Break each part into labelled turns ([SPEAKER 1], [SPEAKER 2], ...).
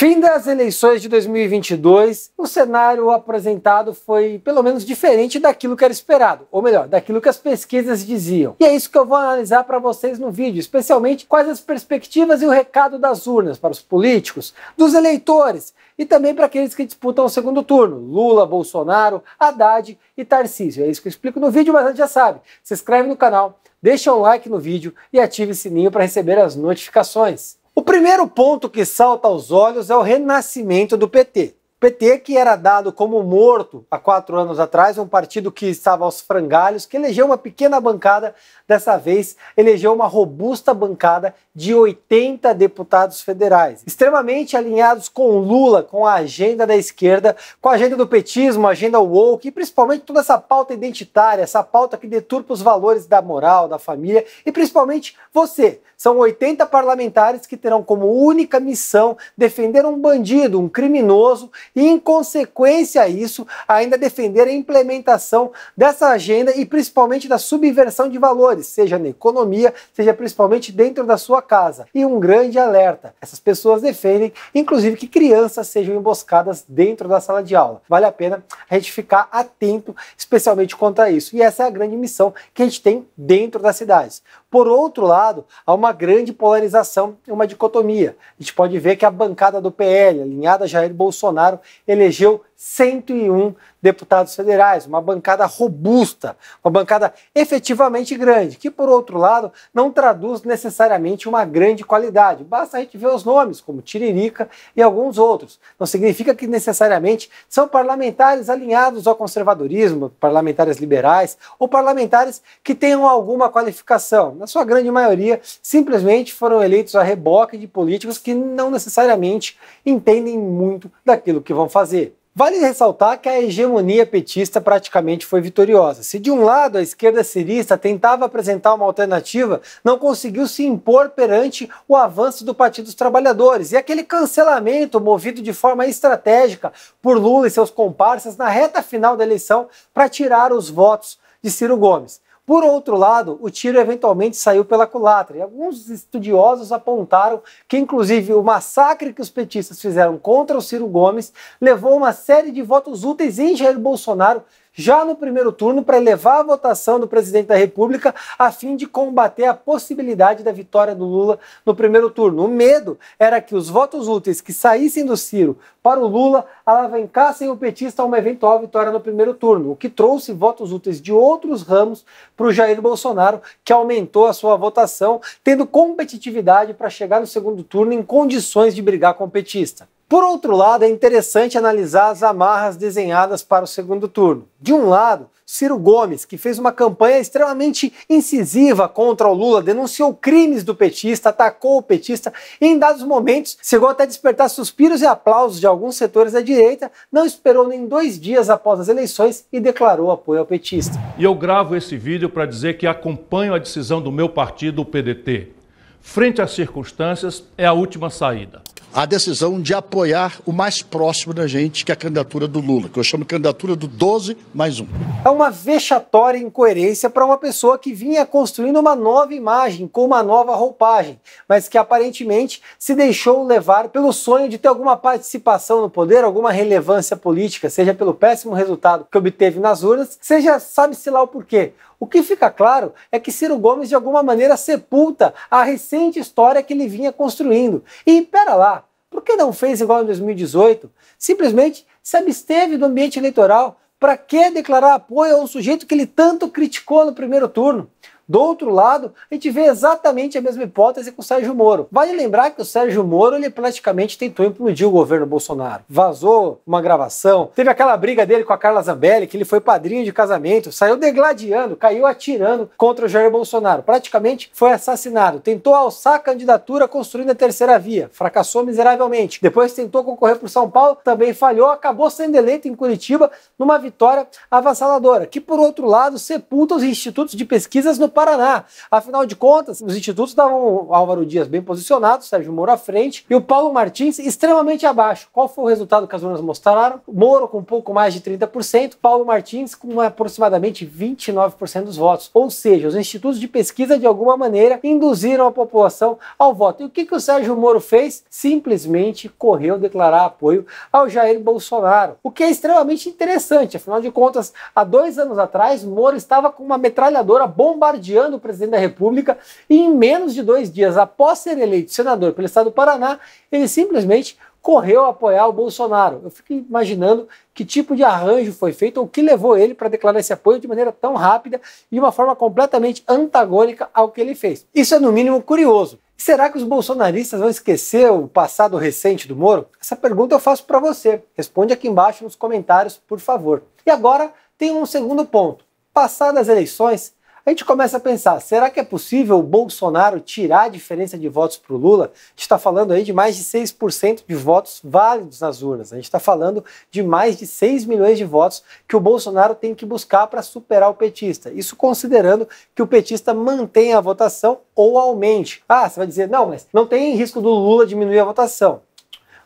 [SPEAKER 1] Fim das eleições de 2022, o cenário apresentado foi pelo menos diferente daquilo que era esperado, ou melhor, daquilo que as pesquisas diziam. E é isso que eu vou analisar para vocês no vídeo, especialmente quais as perspectivas e o recado das urnas para os políticos, dos eleitores e também para aqueles que disputam o segundo turno: Lula, Bolsonaro, Haddad e Tarcísio. É isso que eu explico no vídeo, mas a gente já sabe. Se inscreve no canal, deixa um like no vídeo e ative o sininho para receber as notificações. O primeiro ponto que salta aos olhos é o renascimento do PT. PT, que era dado como morto há quatro anos atrás, um partido que estava aos frangalhos, que elegeu uma pequena bancada, dessa vez elegeu uma robusta bancada de 80 deputados federais, extremamente alinhados com Lula, com a agenda da esquerda, com a agenda do petismo, a agenda woke e principalmente toda essa pauta identitária, essa pauta que deturpa os valores da moral, da família e principalmente você. São 80 parlamentares que terão como única missão defender um bandido, um criminoso e, em consequência a isso, ainda defender a implementação dessa agenda e principalmente da subversão de valores, seja na economia, seja principalmente dentro da sua casa. E um grande alerta: essas pessoas defendem, inclusive, que crianças sejam emboscadas dentro da sala de aula. Vale a pena a gente ficar atento, especialmente contra isso. E essa é a grande missão que a gente tem dentro das cidades. Por outro lado, há uma grande polarização e uma dicotomia. A gente pode ver que a bancada do PL, alinhada a Jair Bolsonaro, elegeu 101 deputados federais, uma bancada robusta, uma bancada efetivamente grande, que por outro lado não traduz necessariamente uma grande qualidade. Basta a gente ver os nomes, como Tiririca e alguns outros. Não significa que necessariamente são parlamentares alinhados ao conservadorismo, parlamentares liberais ou parlamentares que tenham alguma qualificação. Na sua grande maioria, simplesmente foram eleitos a reboque de políticos que não necessariamente entendem muito daquilo que vão fazer. Vale ressaltar que a hegemonia petista praticamente foi vitoriosa. Se de um lado a esquerda cirista tentava apresentar uma alternativa, não conseguiu se impor perante o avanço do Partido dos Trabalhadores e aquele cancelamento movido de forma estratégica por Lula e seus comparsas na reta final da eleição para tirar os votos de Ciro Gomes. Por outro lado, o tiro eventualmente saiu pela culatra, e alguns estudiosos apontaram que, inclusive, o massacre que os petistas fizeram contra o Ciro Gomes levou uma série de votos úteis em Jair Bolsonaro já no primeiro turno para elevar a votação do presidente da República a fim de combater a possibilidade da vitória do Lula no primeiro turno. O medo era que os votos úteis que saíssem do Ciro para o Lula alavancassem o petista a uma eventual vitória no primeiro turno, o que trouxe votos úteis de outros ramos para o Jair Bolsonaro, que aumentou a sua votação, tendo competitividade para chegar no segundo turno em condições de brigar com o petista. Por outro lado, é interessante analisar as amarras desenhadas para o segundo turno. De um lado, Ciro Gomes, que fez uma campanha extremamente incisiva contra o Lula, denunciou crimes do petista, atacou o petista e, em dados momentos, chegou até a despertar suspiros e aplausos de alguns setores da direita, não esperou nem dois dias após as eleições e declarou apoio ao petista. E eu gravo esse vídeo para dizer que acompanho a decisão do meu partido, o PDT. Frente às circunstâncias, é a última saída a decisão de apoiar o mais próximo da gente, que é a candidatura do Lula, que eu chamo de candidatura do 12 mais um. É uma vexatória incoerência para uma pessoa que vinha construindo uma nova imagem, com uma nova roupagem, mas que aparentemente se deixou levar pelo sonho de ter alguma participação no poder, alguma relevância política, seja pelo péssimo resultado que obteve nas urnas, seja sabe-se lá o porquê. O que fica claro é que Ciro Gomes de alguma maneira sepulta a recente história que ele vinha construindo. E pera lá, por que não fez igual em 2018? Simplesmente se absteve do ambiente eleitoral. Para que declarar apoio a um sujeito que ele tanto criticou no primeiro turno? Do outro lado, a gente vê exatamente a mesma hipótese com o Sérgio Moro. Vale lembrar que o Sérgio Moro ele praticamente tentou implodir o governo Bolsonaro. Vazou uma gravação, teve aquela briga dele com a Carla Zambelli, que ele foi padrinho de casamento, saiu degladiando, caiu atirando contra o Jair Bolsonaro. Praticamente foi assassinado. Tentou alçar a candidatura construindo a terceira via, fracassou miseravelmente. Depois tentou concorrer para São Paulo, também falhou, acabou sendo eleito em Curitiba numa vitória avassaladora, que por outro lado sepulta os institutos de pesquisas no país Paraná. Afinal de contas, os institutos estavam Álvaro Dias bem posicionado, Sérgio Moro à frente e o Paulo Martins extremamente abaixo. Qual foi o resultado que as urnas mostraram? Moro com um pouco mais de 30%, Paulo Martins com aproximadamente 29% dos votos. Ou seja, os institutos de pesquisa de alguma maneira induziram a população ao voto. E o que, que o Sérgio Moro fez? Simplesmente correu declarar apoio ao Jair Bolsonaro, o que é extremamente interessante. Afinal de contas, há dois anos atrás, Moro estava com uma metralhadora bombardeando prestigiando o presidente da República e, em menos de dois dias após ser eleito senador pelo estado do Paraná, ele simplesmente correu a apoiar o Bolsonaro. Eu fico imaginando que tipo de arranjo foi feito ou que levou ele para declarar esse apoio de maneira tão rápida e de uma forma completamente antagônica ao que ele fez. Isso é, no mínimo, curioso. Será que os bolsonaristas vão esquecer o passado recente do Moro? Essa pergunta eu faço para você. Responde aqui embaixo nos comentários, por favor. E agora tem um segundo ponto. Passadas as eleições, a gente começa a pensar: será que é possível o Bolsonaro tirar a diferença de votos para o Lula? A gente está falando aí de mais de 6% de votos válidos nas urnas. A gente está falando de mais de 6 milhões de votos que o Bolsonaro tem que buscar para superar o petista. Isso considerando que o petista mantenha a votação ou aumente. Ah, você vai dizer: não, mas não tem risco do Lula diminuir a votação.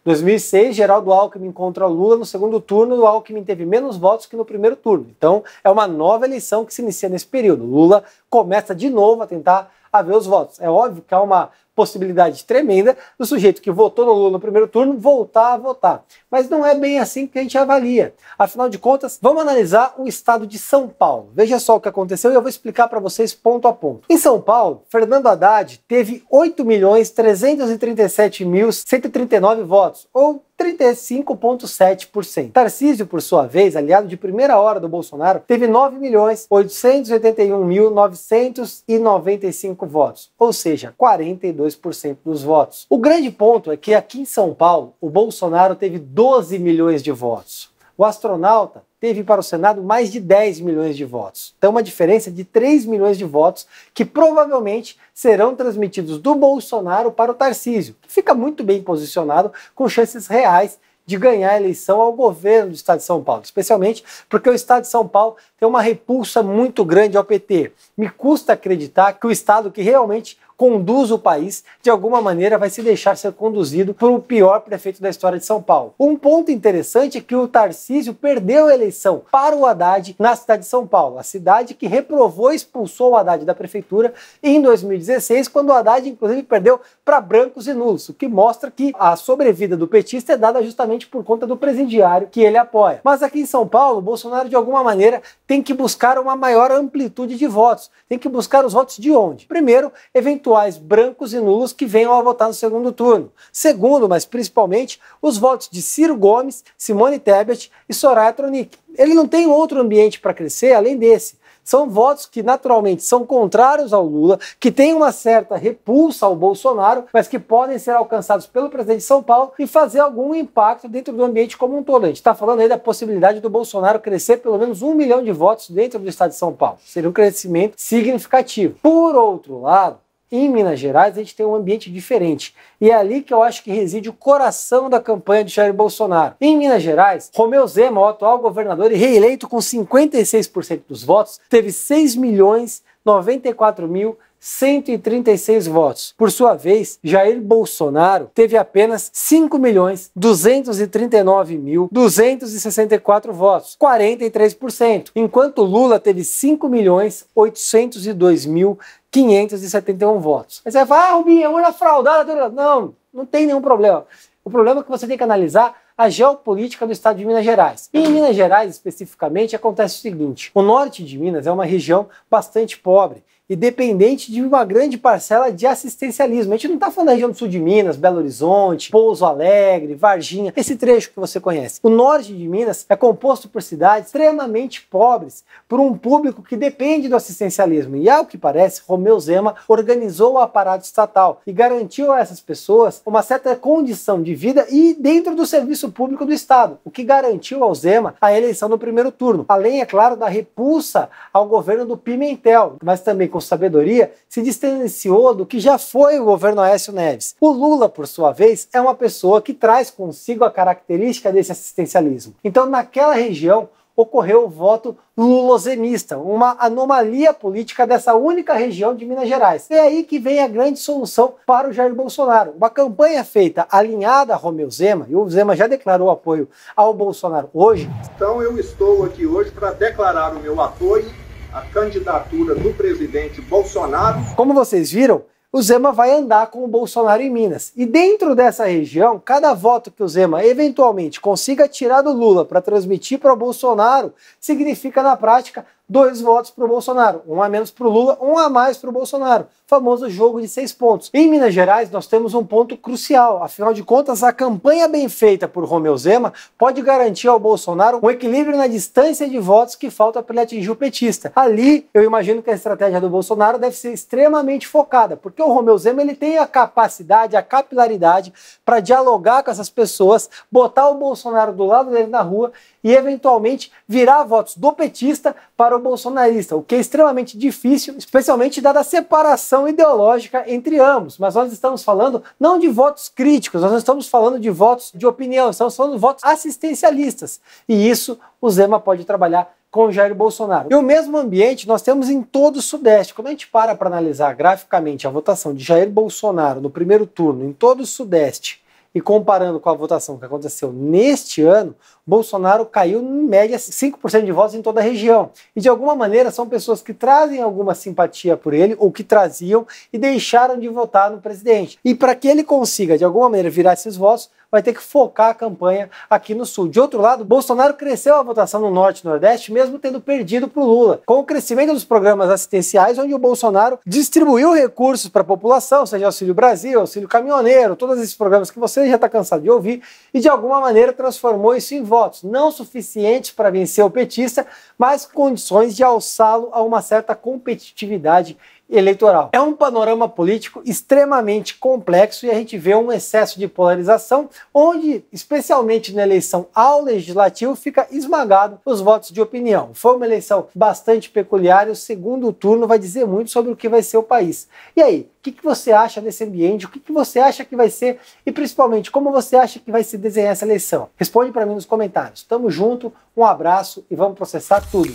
[SPEAKER 1] 2006, Geraldo Alckmin contra Lula no segundo turno, o Alckmin teve menos votos que no primeiro turno. Então, é uma nova eleição que se inicia nesse período. Lula começa de novo a tentar a os votos. É óbvio que há uma possibilidade tremenda do sujeito que votou no Lula no primeiro turno voltar a votar. Mas não é bem assim que a gente avalia. Afinal de contas, vamos analisar o estado de São Paulo. Veja só o que aconteceu e eu vou explicar para vocês ponto a ponto. Em São Paulo, Fernando Haddad teve 8.337.139 votos, ou 35,7%. Tarcísio, por sua vez, aliado de primeira hora do Bolsonaro, teve 9.881.995 votos, ou seja, 42 42% dos votos. O grande ponto é que aqui em São Paulo, o Bolsonaro teve 12 milhões de votos. O astronauta teve para o Senado mais de 10 milhões de votos. Então, uma diferença de 3 milhões de votos que provavelmente serão transmitidos do Bolsonaro para o Tarcísio, fica muito bem posicionado, com chances reais de ganhar a eleição ao governo do Estado de São Paulo, especialmente porque o Estado de São Paulo tem uma repulsa muito grande ao PT. Me custa acreditar que o Estado que realmente conduz o país, de alguma maneira vai se deixar ser conduzido por o pior prefeito da história de São Paulo. Um ponto interessante é que o Tarcísio perdeu a eleição para o Haddad na cidade de São Paulo, a cidade que reprovou e expulsou o Haddad da prefeitura em 2016, quando o Haddad inclusive perdeu para brancos e nulos, o que mostra que a sobrevida do petista é dada justamente por conta do presidiário que ele apoia. Mas aqui em São Paulo, Bolsonaro de alguma maneira tem que buscar uma maior amplitude de votos. Tem que buscar os votos de onde? Primeiro, eventuais brancos e nulos que venham a votar no segundo turno. Segundo, mas principalmente, os votos de Ciro Gomes, Simone Tebet e Soraya Tronic. Ele não tem outro ambiente para crescer além desse são votos que naturalmente são contrários ao Lula, que têm uma certa repulsa ao Bolsonaro, mas que podem ser alcançados pelo presidente de São Paulo e fazer algum impacto dentro do ambiente como um todo. A gente está falando aí da possibilidade do Bolsonaro crescer pelo menos um milhão de votos dentro do estado de São Paulo. Seria um crescimento significativo. Por outro lado, em Minas Gerais, a gente tem um ambiente diferente. E é ali que eu acho que reside o coração da campanha de Jair Bolsonaro. Em Minas Gerais, Romeu Zema, o atual governador e reeleito com 56% dos votos, teve 6 milhões 94 mil 136 votos. Por sua vez, Jair Bolsonaro teve apenas 5 milhões 239 mil 264 votos, 43%, enquanto Lula teve 5 milhões 802 mil 571 votos. Aí você falar, ah, Rubinho, é urna fraudada. Não, não tem nenhum problema. O problema é que você tem que analisar a geopolítica do estado de Minas Gerais. E em Minas Gerais, especificamente, acontece o seguinte: o norte de Minas é uma região bastante pobre e dependente de uma grande parcela de assistencialismo. A gente não está falando da região do sul de Minas, Belo Horizonte, Pouso Alegre, Varginha, esse trecho que você conhece. O norte de Minas é composto por cidades extremamente pobres, por um público que depende do assistencialismo. E ao que parece, Romeu Zema organizou o aparato estatal e garantiu a essas pessoas uma certa condição de vida e dentro do serviço público do Estado, o que garantiu ao Zema a eleição no primeiro turno. Além, é claro, da repulsa ao governo do Pimentel, mas também com sabedoria, se distanciou do que já foi o governo Aécio Neves. O Lula, por sua vez, é uma pessoa que traz consigo a característica desse assistencialismo. Então, naquela região, ocorreu o voto lulosemista, uma anomalia política dessa única região de Minas Gerais. É aí que vem a grande solução para o Jair Bolsonaro. Uma campanha feita alinhada a Romeu Zema, e o Zema já declarou apoio ao Bolsonaro hoje. Então eu estou aqui hoje para declarar o meu apoio a candidatura do presidente Bolsonaro. Como vocês viram, o Zema vai andar com o Bolsonaro em Minas. E dentro dessa região, cada voto que o Zema eventualmente consiga tirar do Lula para transmitir para o Bolsonaro significa, na prática, dois votos para o Bolsonaro, um a menos para o Lula, um a mais para o Bolsonaro. Famoso jogo de seis pontos. Em Minas Gerais, nós temos um ponto crucial. Afinal de contas, a campanha bem feita por Romeu Zema pode garantir ao Bolsonaro um equilíbrio na distância de votos que falta para ele atingir o petista. Ali, eu imagino que a estratégia do Bolsonaro deve ser extremamente focada, porque o Romeu Zema ele tem a capacidade, a capilaridade para dialogar com essas pessoas, botar o Bolsonaro do lado dele na rua e eventualmente virar votos do petista para bolsonarista, o que é extremamente difícil, especialmente dada a separação ideológica entre ambos. Mas nós estamos falando não de votos críticos, nós estamos falando de votos de opinião, estamos falando de votos assistencialistas. E isso o Zema pode trabalhar com Jair Bolsonaro. E o mesmo ambiente nós temos em todo o Sudeste. Quando a gente para para analisar graficamente a votação de Jair Bolsonaro no primeiro turno em todo o Sudeste e comparando com a votação que aconteceu neste ano, Bolsonaro caiu em média 5% de votos em toda a região. E de alguma maneira são pessoas que trazem alguma simpatia por ele ou que traziam e deixaram de votar no presidente. E para que ele consiga de alguma maneira virar esses votos, vai ter que focar a campanha aqui no Sul. De outro lado, Bolsonaro cresceu a votação no Norte e Nordeste, mesmo tendo perdido para o Lula. Com o crescimento dos programas assistenciais, onde o Bolsonaro distribuiu recursos para a população, seja Auxílio Brasil, Auxílio Caminhoneiro, todos esses programas que você já está cansado de ouvir, e de alguma maneira transformou isso em votos. Não suficientes para vencer o petista, mas condições de alçá-lo a uma certa competitividade eleitoral. É um panorama político extremamente complexo e a gente vê um excesso de polarização, onde, especialmente na eleição ao legislativo, fica esmagado os votos de opinião. Foi uma eleição bastante peculiar e o segundo turno vai dizer muito sobre o que vai ser o país. E aí, o que, que você acha desse ambiente? O que, que você acha que vai ser? E principalmente, como você acha que vai se desenhar essa eleição? Responde para mim nos comentários. Tamo junto, um abraço e vamos processar tudo.